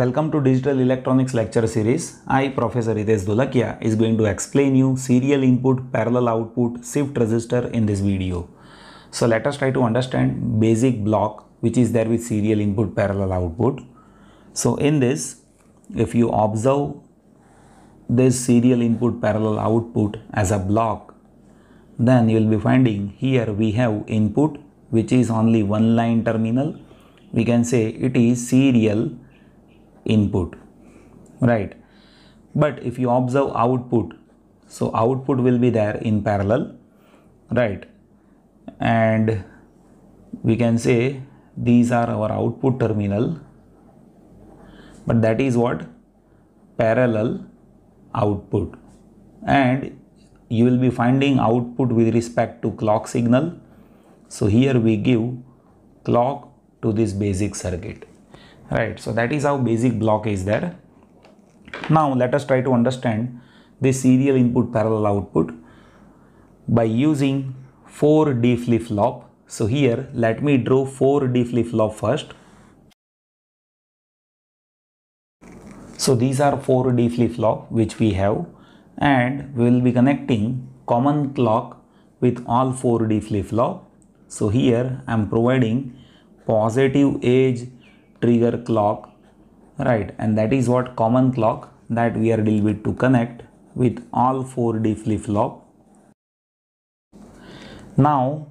Welcome to Digital Electronics Lecture Series. I, Professor Ritesh Dulakia, is going to explain you serial input, parallel output, shift resistor in this video. So let us try to understand basic block which is there with serial input, parallel output. So in this, if you observe this serial input, parallel output as a block, then you will be finding here we have input which is only one line terminal. We can say it is serial input right but if you observe output so output will be there in parallel right and we can say these are our output terminal but that is what parallel output and you will be finding output with respect to clock signal so here we give clock to this basic circuit right so that is how basic block is there now let us try to understand this serial input parallel output by using 4D flip-flop so here let me draw 4D flip-flop first so these are 4D flip-flop which we have and we will be connecting common clock with all 4D flip-flop so here I am providing positive edge trigger clock right and that is what common clock that we are dealing with to connect with all 4D flip-flop. Now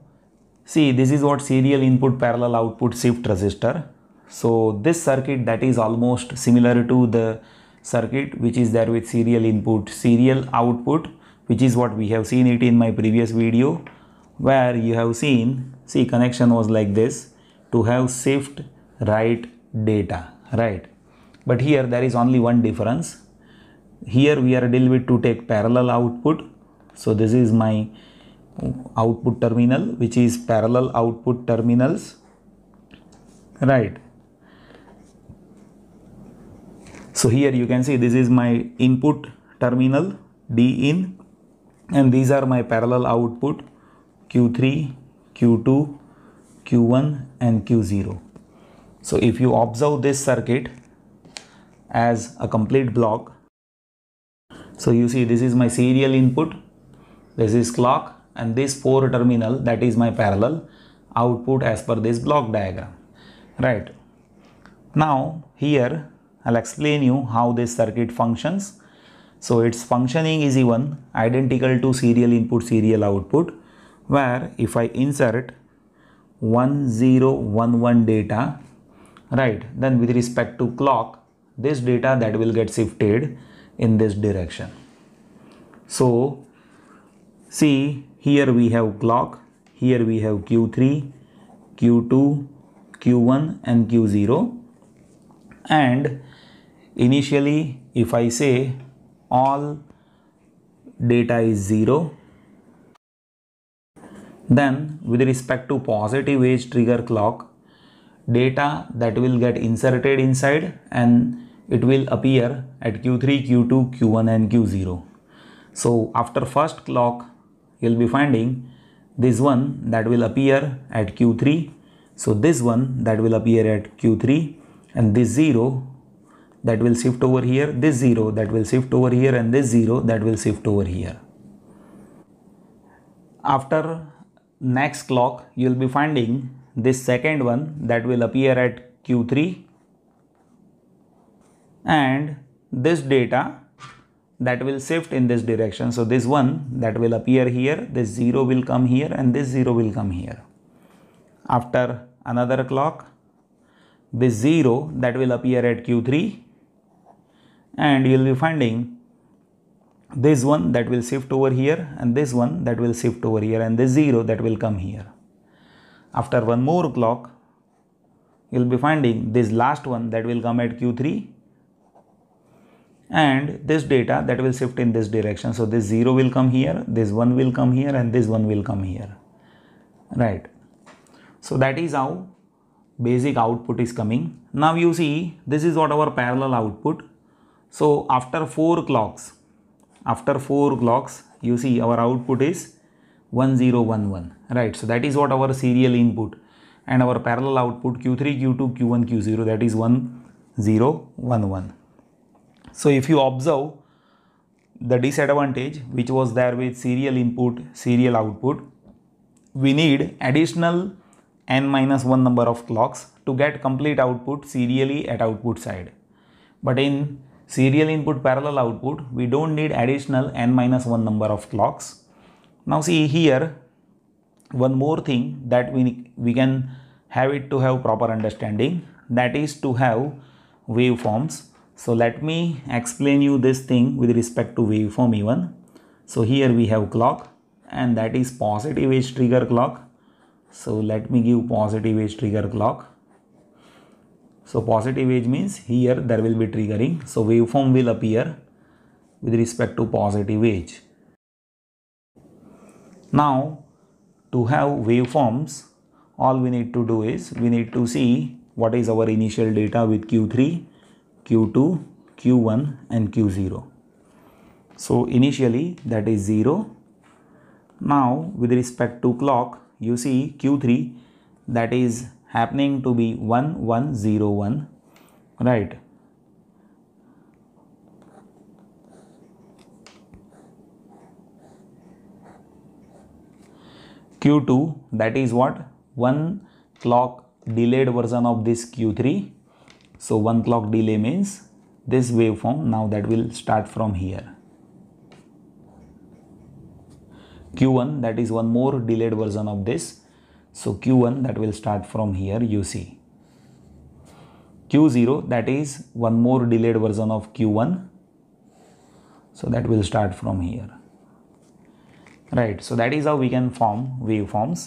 see this is what serial input parallel output shift resistor. So this circuit that is almost similar to the circuit which is there with serial input serial output which is what we have seen it in my previous video where you have seen see connection was like this to have shift right data, right? But here there is only one difference. Here we are deal with to take parallel output. So this is my output terminal which is parallel output terminals, right? So here you can see this is my input terminal D in and these are my parallel output Q3, Q2, Q1 and Q0. So if you observe this circuit as a complete block, so you see this is my serial input, this is clock and this four terminal that is my parallel output as per this block diagram, right? Now here I'll explain you how this circuit functions. So its functioning is even identical to serial input serial output where if I insert 1011 data right then with respect to clock this data that will get shifted in this direction so see here we have clock here we have q3 q2 q1 and q0 and initially if I say all data is 0 then with respect to positive edge trigger clock data that will get inserted inside and it will appear at Q3, Q2, Q1 and Q0. So after first clock, you'll be finding this one that will appear at Q3. So this one that will appear at Q3 and this 0 that will shift over here, this 0 that will shift over here and this 0 that will shift over here. After next clock, you'll be finding this second one that will appear at Q3 and this data that will shift in this direction. So this one that will appear here, this 0 will come here and this 0 will come here. After another clock, this 0 that will appear at Q3 and you will be finding this one that will shift over here and this one that will shift over here and this 0 that will come here after one more clock you will be finding this last one that will come at q3 and this data that will shift in this direction so this 0 will come here this 1 will come here and this 1 will come here right so that is how basic output is coming now you see this is what our parallel output so after 4 clocks after 4 clocks you see our output is 1011 right so that is what our serial input and our parallel output q3 q2 q1 q0 that is 1011 so if you observe the disadvantage which was there with serial input serial output we need additional n minus 1 number of clocks to get complete output serially at output side but in serial input parallel output we don't need additional n minus 1 number of clocks now see here one more thing that we, we can have it to have proper understanding that is to have waveforms. So let me explain you this thing with respect to waveform even. So here we have clock and that is positive edge trigger clock. So let me give positive edge trigger clock. So positive edge means here there will be triggering. So waveform will appear with respect to positive edge. Now to have waveforms all we need to do is we need to see what is our initial data with Q3, Q2, Q1 and Q0. So initially that is 0. Now with respect to clock you see Q3 that is happening to be 1101 right Q2 that is what one clock delayed version of this Q3 so one clock delay means this waveform now that will start from here Q1 that is one more delayed version of this so Q1 that will start from here you see Q0 that is one more delayed version of Q1 so that will start from here right so that is how we can form waveforms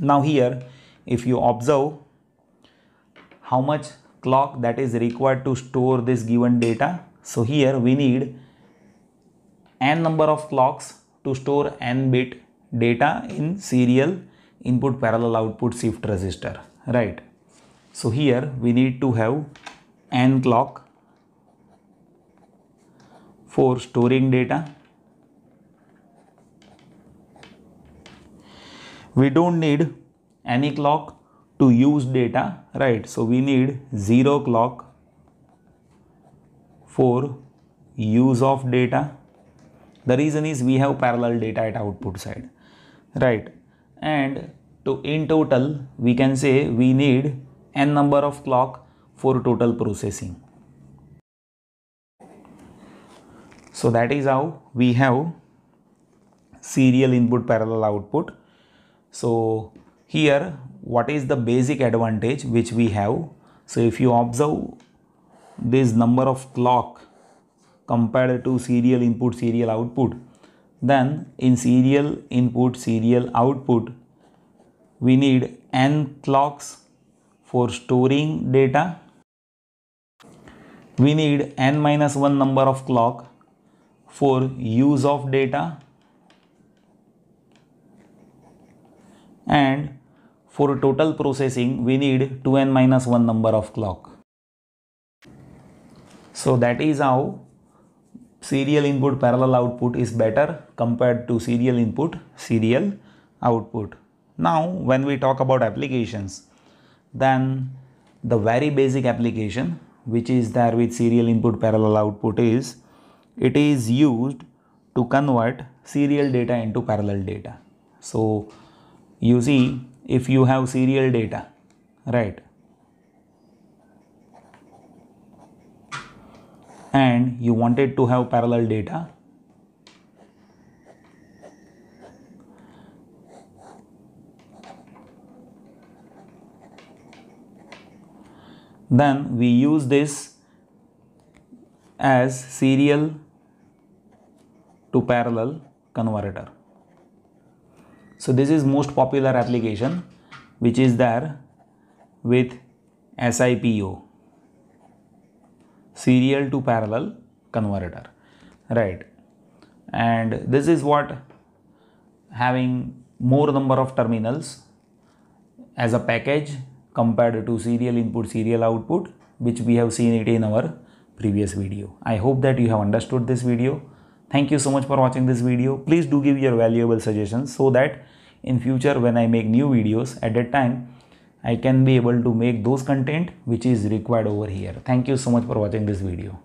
now here if you observe how much clock that is required to store this given data so here we need n number of clocks to store n bit data in serial input parallel output shift register right so here we need to have n clock for storing data we don't need any clock to use data right so we need zero clock for use of data the reason is we have parallel data at output side right and to in total we can say we need n number of clock for total processing so that is how we have serial input parallel output so here what is the basic advantage which we have? So if you observe this number of clock compared to serial input serial output then in serial input serial output we need n clocks for storing data we need n minus 1 number of clock for use of data and for total processing we need 2n minus 1 number of clock. So that is how serial input parallel output is better compared to serial input serial output. Now when we talk about applications then the very basic application which is there with serial input parallel output is it is used to convert serial data into parallel data. So you see if you have serial data right and you wanted to have parallel data then we use this as serial to parallel converter so this is most popular application which is there with SIPO serial to parallel converter right and this is what having more number of terminals as a package compared to serial input serial output which we have seen it in our previous video i hope that you have understood this video Thank you so much for watching this video. Please do give your valuable suggestions so that in future when I make new videos at that time, I can be able to make those content which is required over here. Thank you so much for watching this video.